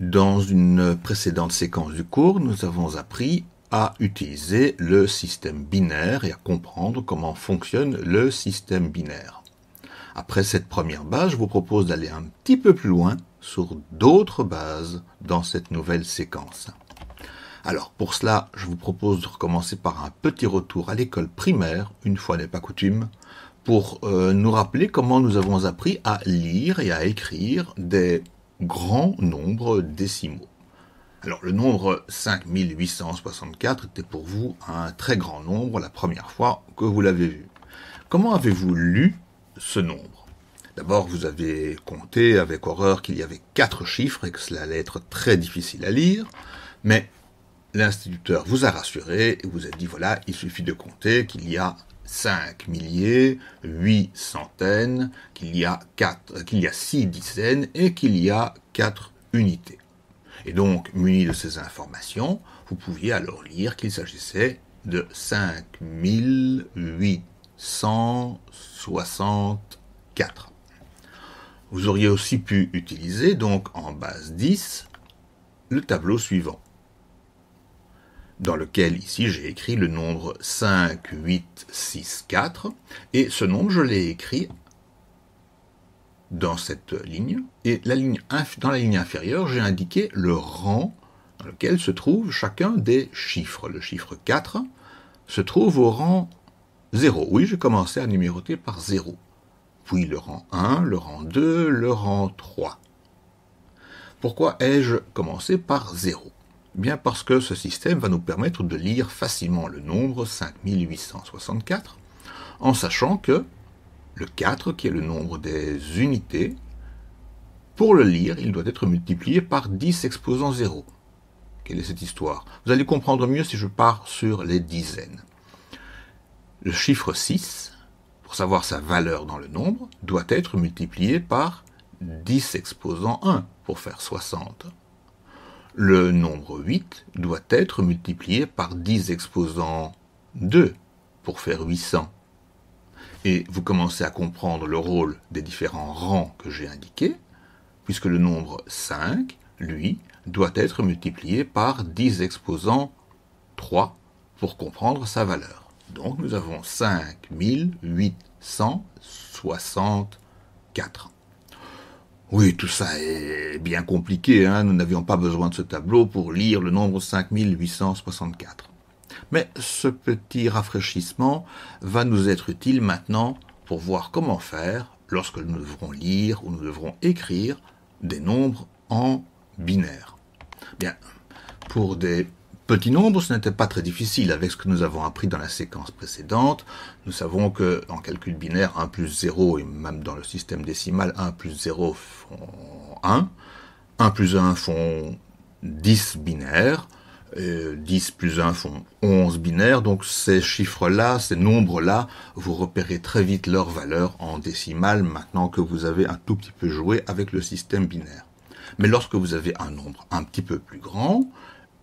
Dans une précédente séquence du cours, nous avons appris à utiliser le système binaire et à comprendre comment fonctionne le système binaire. Après cette première base, je vous propose d'aller un petit peu plus loin sur d'autres bases dans cette nouvelle séquence. Alors pour cela, je vous propose de recommencer par un petit retour à l'école primaire, une fois n'est pas coutume, pour euh, nous rappeler comment nous avons appris à lire et à écrire des grand nombre décimaux. Alors le nombre 5864 était pour vous un très grand nombre la première fois que vous l'avez vu. Comment avez-vous lu ce nombre D'abord, vous avez compté avec horreur qu'il y avait quatre chiffres et que cela allait être très difficile à lire, mais l'instituteur vous a rassuré et vous a dit voilà, il suffit de compter qu'il y a cinq milliers, huit centaines, qu'il y a quatre, qu'il y a six dizaines et qu'il y a quatre unités. Et donc, muni de ces informations, vous pouviez alors lire qu'il s'agissait de 5864. Vous auriez aussi pu utiliser, donc en base 10, le tableau suivant dans lequel ici j'ai écrit le nombre 5, 8, 6, 4, et ce nombre je l'ai écrit dans cette ligne, et la ligne, dans la ligne inférieure j'ai indiqué le rang dans lequel se trouve chacun des chiffres. Le chiffre 4 se trouve au rang 0. Oui, j'ai commencé à numéroter par 0. Puis le rang 1, le rang 2, le rang 3. Pourquoi ai-je commencé par 0 Bien parce que ce système va nous permettre de lire facilement le nombre 5864, en sachant que le 4, qui est le nombre des unités, pour le lire, il doit être multiplié par 10 exposant 0. Quelle est cette histoire Vous allez comprendre mieux si je pars sur les dizaines. Le chiffre 6, pour savoir sa valeur dans le nombre, doit être multiplié par 10 exposant 1 pour faire 60. Le nombre 8 doit être multiplié par 10 exposants 2 pour faire 800. Et vous commencez à comprendre le rôle des différents rangs que j'ai indiqués, puisque le nombre 5, lui, doit être multiplié par 10 exposant 3 pour comprendre sa valeur. Donc nous avons 5864. Oui, tout ça est bien compliqué, hein. nous n'avions pas besoin de ce tableau pour lire le nombre 5864. Mais ce petit rafraîchissement va nous être utile maintenant pour voir comment faire lorsque nous devrons lire ou nous devrons écrire des nombres en binaire. Bien, pour des petit nombre, ce n'était pas très difficile. Avec ce que nous avons appris dans la séquence précédente, nous savons que en calcul binaire, 1 plus 0, et même dans le système décimal, 1 plus 0 font 1, 1 plus 1 font 10 binaires, 10 plus 1 font 11 binaires, donc ces chiffres-là, ces nombres-là, vous repérez très vite leur valeur en décimale maintenant que vous avez un tout petit peu joué avec le système binaire. Mais lorsque vous avez un nombre un petit peu plus grand,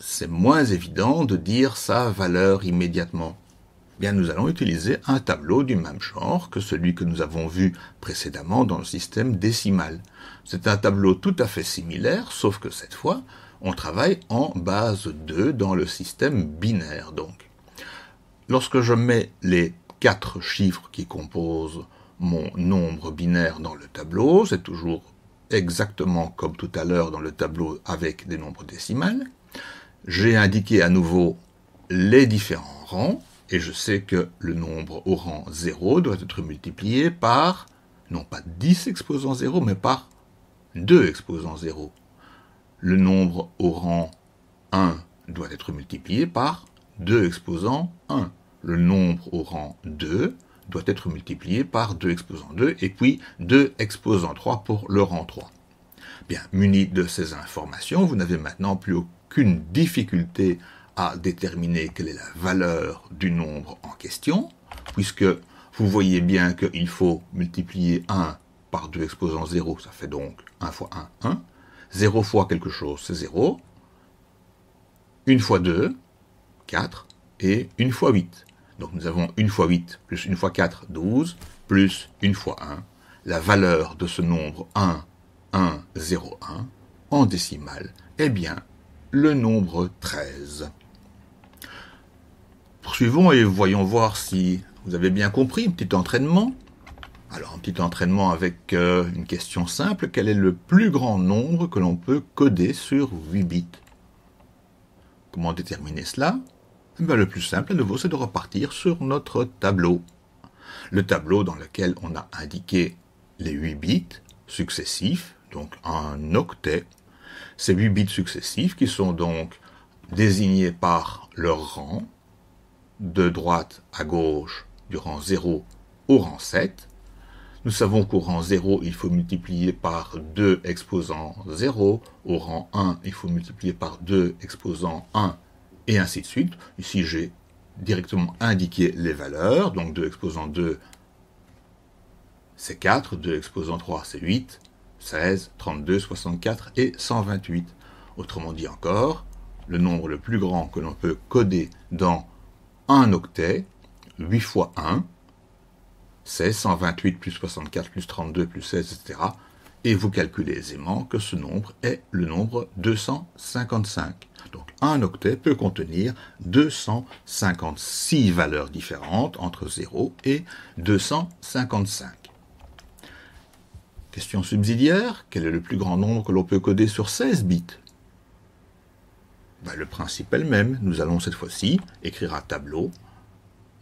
c'est moins évident de dire sa valeur immédiatement. Bien, nous allons utiliser un tableau du même genre que celui que nous avons vu précédemment dans le système décimal. C'est un tableau tout à fait similaire, sauf que cette fois, on travaille en base 2 dans le système binaire. Donc, lorsque je mets les quatre chiffres qui composent mon nombre binaire dans le tableau, c'est toujours exactement comme tout à l'heure dans le tableau avec des nombres décimales, j'ai indiqué à nouveau les différents rangs, et je sais que le nombre au rang 0 doit être multiplié par, non pas 10 exposants 0, mais par 2 exposants 0. Le nombre au rang 1 doit être multiplié par 2 exposants 1. Le nombre au rang 2 doit être multiplié par 2 exposants 2 et puis 2 exposants 3 pour le rang 3. Bien, muni de ces informations, vous n'avez maintenant plus aucun qu'une difficulté à déterminer quelle est la valeur du nombre en question, puisque vous voyez bien qu'il faut multiplier 1 par 2 exposant 0, ça fait donc 1 fois 1, 1. 0 fois quelque chose, c'est 0. 1 fois 2, 4. Et 1 fois 8. Donc nous avons 1 fois 8 plus 1 fois 4, 12, plus 1 fois 1. La valeur de ce nombre 1, 1, 0, 1, en décimale, est bien le nombre 13. Poursuivons et voyons voir si vous avez bien compris, un petit entraînement. Alors un petit entraînement avec euh, une question simple, quel est le plus grand nombre que l'on peut coder sur 8 bits Comment déterminer cela eh Le plus simple à nouveau c'est de repartir sur notre tableau. Le tableau dans lequel on a indiqué les 8 bits successifs, donc un octet ces 8 bits successifs qui sont donc désignés par leur rang, de droite à gauche du rang 0 au rang 7. Nous savons qu'au rang 0, il faut multiplier par 2 exposant 0. Au rang 1, il faut multiplier par 2 exposant 1, et ainsi de suite. Ici, j'ai directement indiqué les valeurs. Donc 2 exposant 2, c'est 4. 2 exposant 3, c'est 8. 16, 32, 64 et 128. Autrement dit encore, le nombre le plus grand que l'on peut coder dans un octet, 8 fois 1, c'est 128 plus 64 plus 32 plus 16, etc. Et vous calculez aisément que ce nombre est le nombre 255. Donc un octet peut contenir 256 valeurs différentes entre 0 et 255. Question subsidiaire, quel est le plus grand nombre que l'on peut coder sur 16 bits ben, Le principe est le même. Nous allons cette fois-ci écrire un tableau,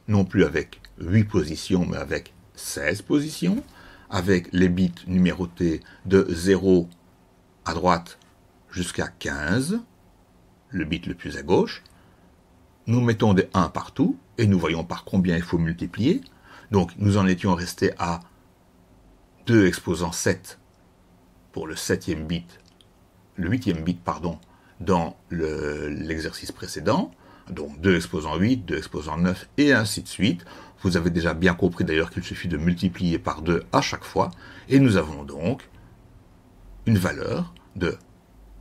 non plus avec 8 positions, mais avec 16 positions, avec les bits numérotés de 0 à droite jusqu'à 15, le bit le plus à gauche. Nous mettons des 1 partout, et nous voyons par combien il faut multiplier. Donc nous en étions restés à 2 exposant 7 pour le septième bit, le huitième bit, pardon, dans l'exercice précédent, donc 2 exposant 8, 2 exposant 9, et ainsi de suite. Vous avez déjà bien compris d'ailleurs qu'il suffit de multiplier par 2 à chaque fois, et nous avons donc une valeur de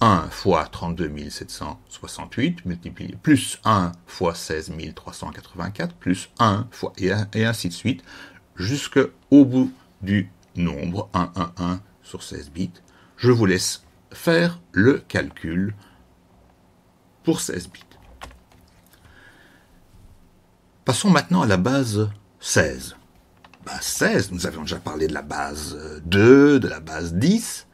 1 fois 32 768 multiplié plus 1 fois 16 384 plus 1 fois et, ainsi de suite jusqu'au bout du nombre 111 sur 16 bits. Je vous laisse faire le calcul pour 16 bits. Passons maintenant à la base 16. Base 16, nous avions déjà parlé de la base 2, euh, de la base 10.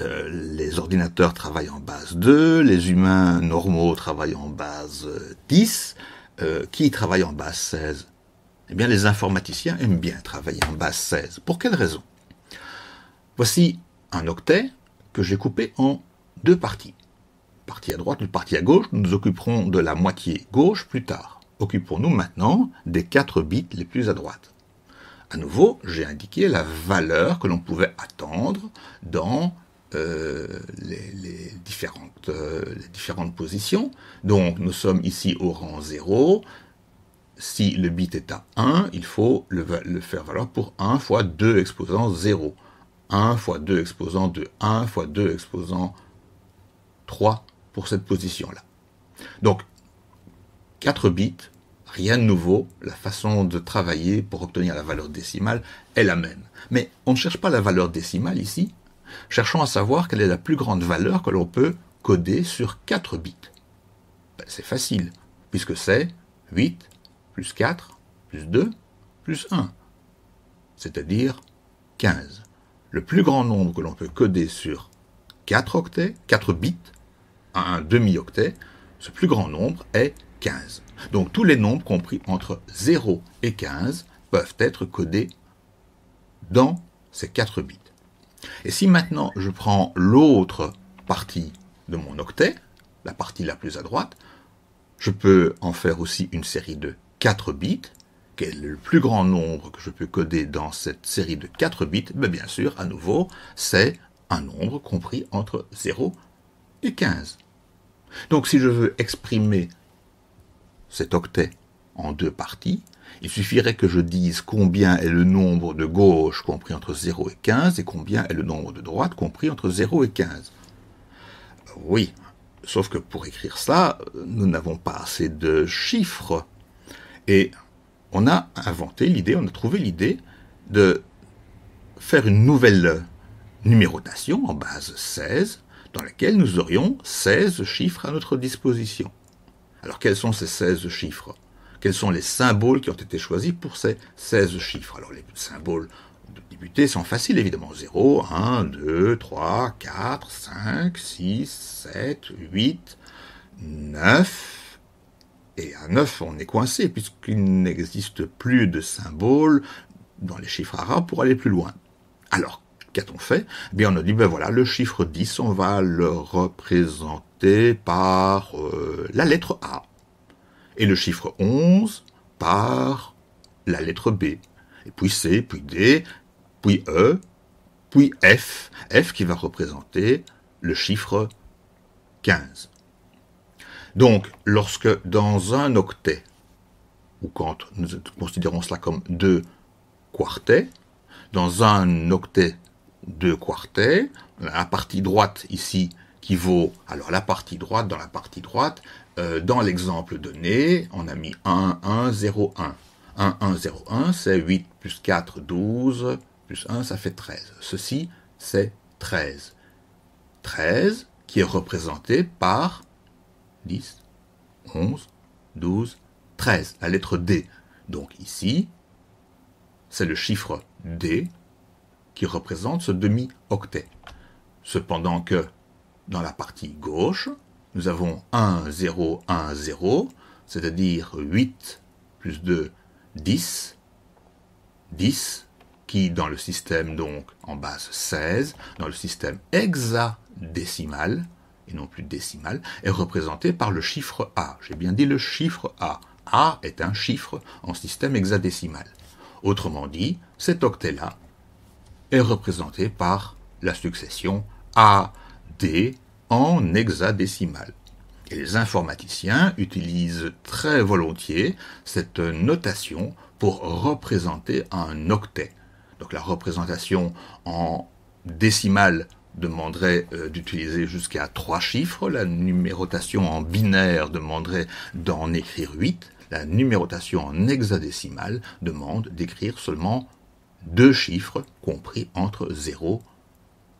Euh, les ordinateurs travaillent en base 2, les humains normaux travaillent en base 10. Euh, qui travaille en base 16 Eh bien, les informaticiens aiment bien travailler en base 16. Pour quelle raison Voici un octet que j'ai coupé en deux parties. partie à droite, une partie à gauche. Nous nous occuperons de la moitié gauche plus tard. Occupons-nous maintenant des 4 bits les plus à droite. À nouveau, j'ai indiqué la valeur que l'on pouvait attendre dans euh, les, différentes, euh, différentes positions. Donc nous sommes ici au rang 0. Si le bit est à 1, il faut le, le faire valoir pour 1 fois 2 exposants 0. 1 fois 2 exposant de 1 fois 2 exposant 3 pour cette position-là. Donc, 4 bits, rien de nouveau, la façon de travailler pour obtenir la valeur décimale est la même. Mais on ne cherche pas la valeur décimale ici, cherchons à savoir quelle est la plus grande valeur que l'on peut coder sur 4 bits. Ben, c'est facile, puisque c'est 8 plus 4 plus 2 plus 1, c'est-à-dire 15 le plus grand nombre que l'on peut coder sur 4 octets, 4 bits, à un demi-octet, ce plus grand nombre est 15. Donc tous les nombres compris entre 0 et 15 peuvent être codés dans ces 4 bits. Et si maintenant je prends l'autre partie de mon octet, la partie la plus à droite, je peux en faire aussi une série de 4 bits quel est le plus grand nombre que je peux coder dans cette série de 4 bits mais ben, Bien sûr, à nouveau, c'est un nombre compris entre 0 et 15. Donc si je veux exprimer cet octet en deux parties, il suffirait que je dise combien est le nombre de gauche compris entre 0 et 15 et combien est le nombre de droite compris entre 0 et 15. Oui, sauf que pour écrire ça, nous n'avons pas assez de chiffres. Et on a inventé l'idée, on a trouvé l'idée de faire une nouvelle numérotation en base 16, dans laquelle nous aurions 16 chiffres à notre disposition. Alors quels sont ces 16 chiffres Quels sont les symboles qui ont été choisis pour ces 16 chiffres Alors les symboles de débuter sont faciles évidemment. 0, 1, 2, 3, 4, 5, 6, 7, 8, 9, et à 9, on est coincé puisqu'il n'existe plus de symbole dans les chiffres arabes pour aller plus loin. Alors, qu'a-t-on fait eh bien, on a dit, ben voilà, le chiffre 10, on va le représenter par euh, la lettre A. Et le chiffre 11 par la lettre B. Et puis C, puis D, puis E, puis F. F qui va représenter le chiffre 15. Donc, lorsque dans un octet, ou quand nous considérons cela comme deux quartets, dans un octet, deux quartets, la partie droite ici qui vaut, alors la partie droite, dans la partie droite, euh, dans l'exemple donné, on a mis 1, 1, 0, 1. 1, 1, 0, 1, c'est 8 plus 4, 12, plus 1, ça fait 13. Ceci, c'est 13. 13 qui est représenté par 10, 11, 12, 13, la lettre D. Donc ici, c'est le chiffre D qui représente ce demi-octet. Cependant que dans la partie gauche, nous avons 1, 0, 1, 0, c'est-à-dire 8 plus 2, 10, 10, qui dans le système donc en base 16, dans le système hexadécimal, et non plus décimale, est représentée par le chiffre A. J'ai bien dit le chiffre A. A est un chiffre en système hexadécimal. Autrement dit, cet octet-là est représenté par la succession AD en hexadécimal. Et les informaticiens utilisent très volontiers cette notation pour représenter un octet. Donc la représentation en décimale demanderait euh, d'utiliser jusqu'à trois chiffres, la numérotation en binaire demanderait d'en écrire huit. la numérotation en hexadécimal demande d'écrire seulement deux chiffres compris entre 0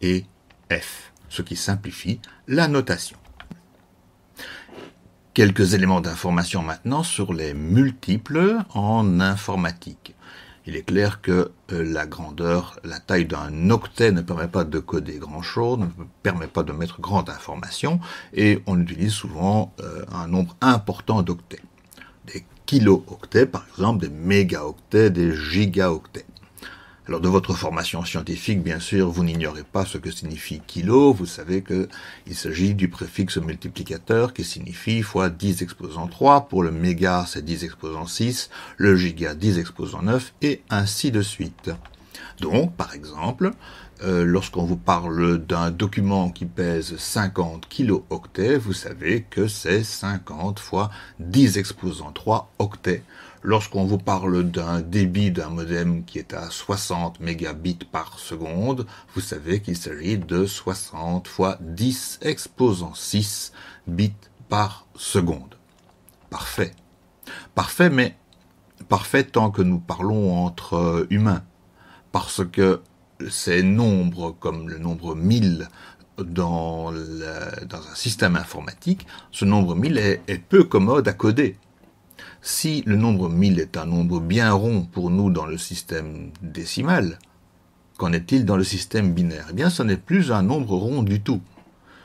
et F, ce qui simplifie la notation. Quelques éléments d'information maintenant sur les multiples en informatique. Il est clair que euh, la grandeur, la taille d'un octet ne permet pas de coder grand-chose, ne permet pas de mettre grande information, et on utilise souvent euh, un nombre important d'octets. Des kilo-octets, par exemple, des mégaoctets, des gigaoctets. Alors de votre formation scientifique, bien sûr, vous n'ignorez pas ce que signifie kilo, vous savez que il s'agit du préfixe multiplicateur qui signifie fois 10 exposant 3, pour le méga c'est 10 exposant 6, le giga 10 exposant 9, et ainsi de suite. Donc, par exemple, euh, lorsqu'on vous parle d'un document qui pèse 50 kilo-octets, vous savez que c'est 50 fois 10 exposant 3 octets. Lorsqu'on vous parle d'un débit d'un modem qui est à 60 mégabits par seconde, vous savez qu'il s'agit de 60 fois 10 exposant 6 bits par seconde. Parfait. Parfait, mais parfait tant que nous parlons entre humains. Parce que ces nombres, comme le nombre 1000 dans, un système informatique, ce nombre 1000 est peu commode à coder si le nombre 1000 est un nombre bien rond pour nous dans le système décimal, qu'en est-il dans le système binaire Eh bien, ce n'est plus un nombre rond du tout.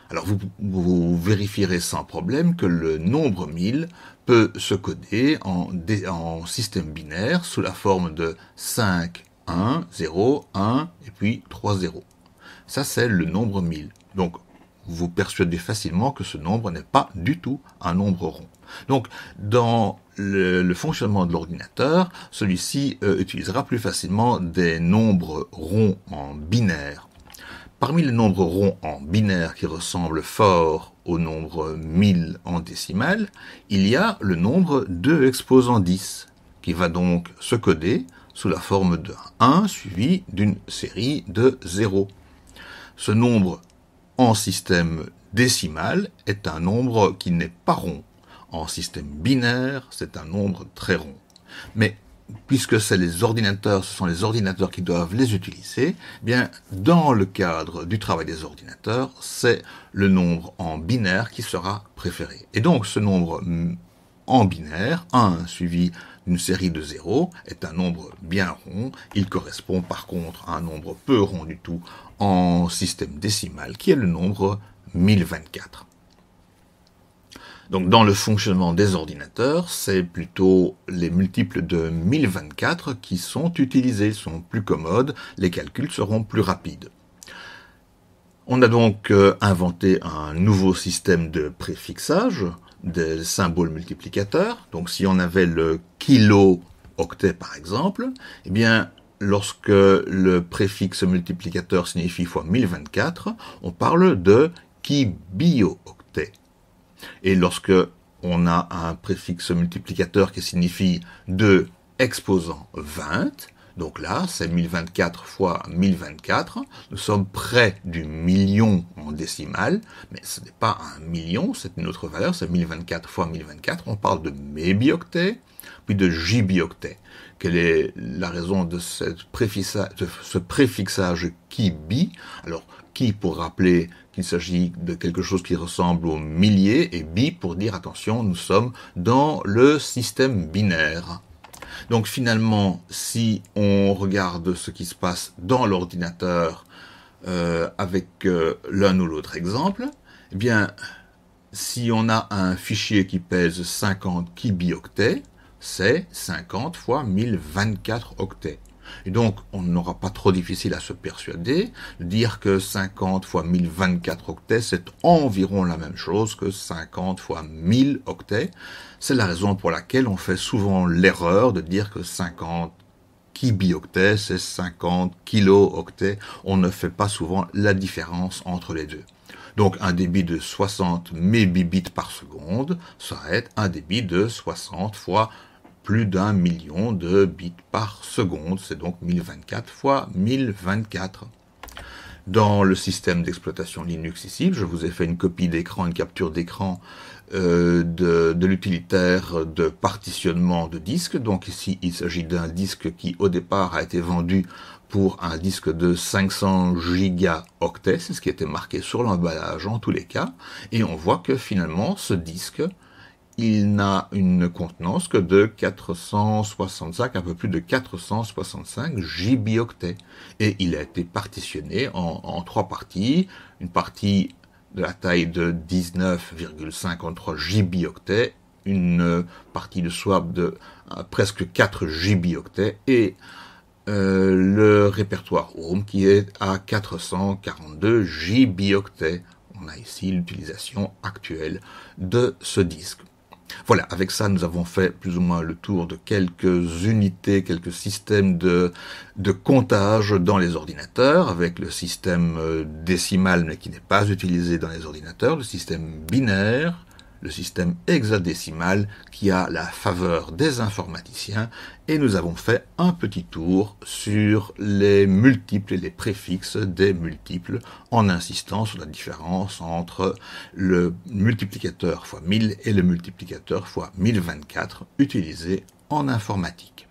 Alors vous, vérifierez sans problème que le nombre 1000 peut se coder en, en système binaire sous la forme de 5, 1, 0, 1 et puis 3, 0. Ça c'est le nombre 1000. Donc vous persuadez facilement que ce nombre n'est pas du tout un nombre rond. Donc, dans le, fonctionnement de l'ordinateur, celui-ci euh, utilisera plus facilement des nombres ronds en binaire. Parmi les nombres ronds en binaire qui ressemblent fort au nombre 1000 en décimal, il y a le nombre 2 exposant 10, qui va donc se coder sous la forme d'un 1 suivi d'une série de 0. Ce nombre en système décimal est un nombre qui n'est pas rond, en système binaire, c'est un nombre très rond. Mais puisque c'est les ordinateurs, ce sont les ordinateurs qui doivent les utiliser, eh bien dans le cadre du travail des ordinateurs, c'est le nombre en binaire qui sera préféré. Et donc ce nombre mm, en binaire, 1 suivi d'une série de zéros, est un nombre bien rond, il correspond par contre à un nombre peu rond du tout en système décimal qui est le nombre 1024. Donc dans le fonctionnement des ordinateurs, c'est plutôt les multiples de 1024 qui sont utilisés, sont plus commodes, les calculs seront plus rapides. On a donc euh, inventé un nouveau système de préfixage des symboles multiplicateurs. Donc si on avait le kilo octet par exemple, eh bien lorsque le préfixe multiplicateur signifie fois 1024, on parle de kibio-octet. Et lorsque on a un préfixe multiplicateur qui signifie 2 exposant 20, donc là, c'est 1024 fois 1024. Nous sommes près du million en décimale, mais ce n'est pas un million, c'est une autre valeur, c'est 1024 fois 1024. On parle de mébioctet puis de gibioctets. Quelle est la raison de, ce préfixage qui bi Alors, pour rappeler qu'il s'agit de quelque chose qui ressemble au millier, et bi pour dire attention, nous sommes dans le système binaire. Donc finalement, si on regarde ce qui se passe dans l'ordinateur euh, avec euh, l'un ou l'autre exemple, eh bien, si on a un fichier qui pèse 50 kibioctets, c'est 50 fois 1024 octets. Et donc, on n'aura pas trop difficile à se persuader de dire que 50 x 1024 octets, c'est environ la même chose que 50 fois 1000 octets. C'est la raison pour laquelle on fait souvent l'erreur de dire que 50 kibioctets, c'est 50 kilooctets. On ne fait pas souvent la différence entre les deux. Donc un débit de 60 mbps, par seconde, ça va être un débit de 60 fois plus d'un million de bits par seconde, c'est donc 1024 fois 1024. Dans le système d'exploitation Linux ici, je vous ai fait une copie d'écran, une capture d'écran euh, de, l'utilitaire de partitionnement de disque. Donc ici, il s'agit d'un disque qui au départ a été vendu pour un disque de 500 gigaoctets, c'est ce qui était marqué sur l'emballage en tous les cas, et on voit que finalement ce disque il n'a une contenance que de 465, un peu plus de 465 gibioctets. Et il a été partitionné en, trois parties. Une partie de la taille de 19,53 gibioctets, une partie de swap de euh, presque 4 gibioctets et euh, le répertoire Home qui est à 442 gibioctets on a ici l'utilisation actuelle de ce disque. Voilà, avec ça, nous avons fait plus ou moins le tour de quelques unités, quelques systèmes de, de comptage dans les ordinateurs, avec le système euh, décimal, mais qui n'est pas utilisé dans les ordinateurs, le système binaire, le système hexadécimal qui a la faveur des informaticiens, et nous avons fait un petit tour sur les multiples et les préfixes des multiples en insistant sur la différence entre le multiplicateur x 1000 et le multiplicateur x 1024 utilisé en informatique.